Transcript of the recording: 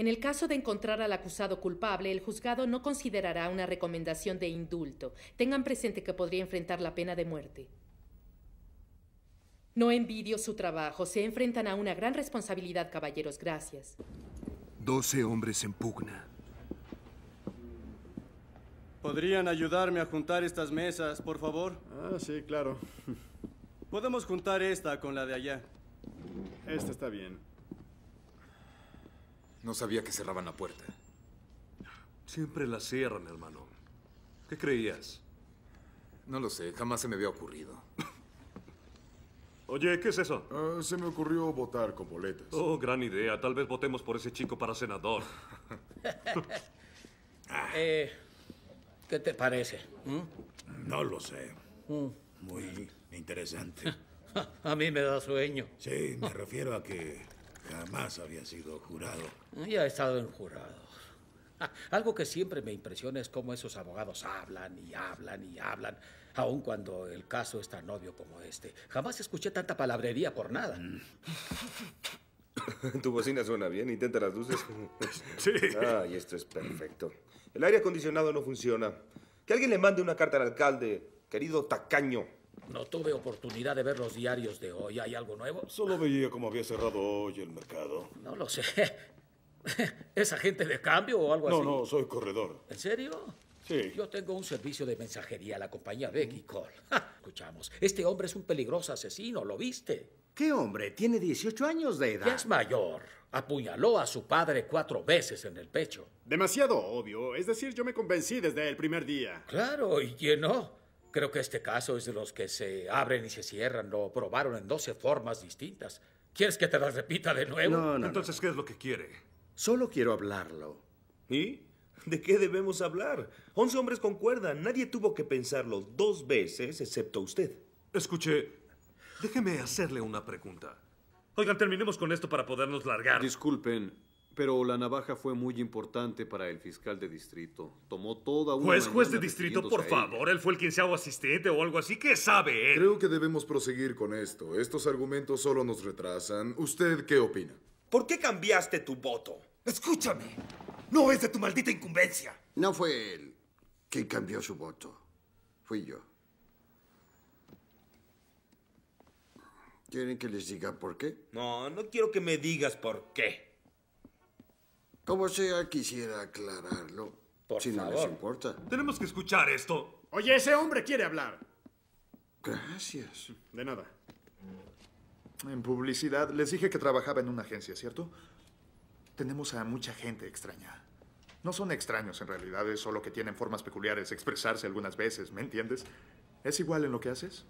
En el caso de encontrar al acusado culpable, el juzgado no considerará una recomendación de indulto. Tengan presente que podría enfrentar la pena de muerte. No envidio su trabajo. Se enfrentan a una gran responsabilidad, caballeros. Gracias. Doce hombres en pugna. ¿Podrían ayudarme a juntar estas mesas, por favor? Ah, sí, claro. Podemos juntar esta con la de allá. Esta está bien. No sabía que cerraban la puerta. Siempre la cierran, hermano. ¿Qué creías? No lo sé, jamás se me había ocurrido. Oye, ¿qué es eso? Ah, se me ocurrió votar con boletas. Oh, gran idea. Tal vez votemos por ese chico para senador. Ah. Eh, ¿Qué te parece? ¿Mm? No lo sé. ¿Mm? Muy interesante. A mí me da sueño. Sí, me refiero a que Jamás había sido jurado. Ya he estado en jurado. Ah, algo que siempre me impresiona es cómo esos abogados hablan y hablan y hablan, aun cuando el caso es tan obvio como este. Jamás escuché tanta palabrería por nada. Tu bocina suena bien, intenta las luces. Sí. y esto es perfecto. El aire acondicionado no funciona. Que alguien le mande una carta al alcalde, querido tacaño. No tuve oportunidad de ver los diarios de hoy. ¿Hay algo nuevo? Solo veía cómo había cerrado hoy el mercado. No lo sé. ¿Es agente de cambio o algo así? No, no, soy corredor. ¿En serio? Sí. Yo tengo un servicio de mensajería, a la compañía Becky Cole. escuchamos, este hombre es un peligroso asesino, ¿lo viste? ¿Qué hombre? Tiene 18 años de edad. es mayor. Apuñaló a su padre cuatro veces en el pecho. Demasiado obvio. Es decir, yo me convencí desde el primer día. Claro, ¿y quién no? Creo que este caso es de los que se abren y se cierran. Lo probaron en doce formas distintas. ¿Quieres que te las repita de nuevo? No, no. Entonces, ¿qué es lo que quiere? Solo quiero hablarlo. ¿Y? ¿De qué debemos hablar? Once hombres concuerdan. Nadie tuvo que pensarlo dos veces, excepto usted. Escuche, déjeme hacerle una pregunta. Oigan, terminemos con esto para podernos largar. Disculpen, pero la navaja fue muy importante para el fiscal de distrito. Tomó toda una. Juez, juez de distrito, por favor. Él fue el quinceavo asistente o algo así. ¿Qué sabe él? Creo que debemos proseguir con esto. Estos argumentos solo nos retrasan. ¿Usted qué opina? ¿Por qué cambiaste tu voto? Escúchame. No es de tu maldita incumbencia. No fue él quien cambió su voto. Fui yo. ¿Quieren que les diga por qué? No, no quiero que me digas por qué. Como sea, quisiera aclararlo. si no les importa. Tenemos que escuchar esto. Oye, ese hombre quiere hablar. Gracias. De nada. En publicidad les dije que trabajaba en una agencia, ¿cierto? Tenemos a mucha gente extraña. No son extraños en realidad, es solo que tienen formas peculiares, de expresarse algunas veces, ¿me entiendes? ¿Es igual en lo que haces?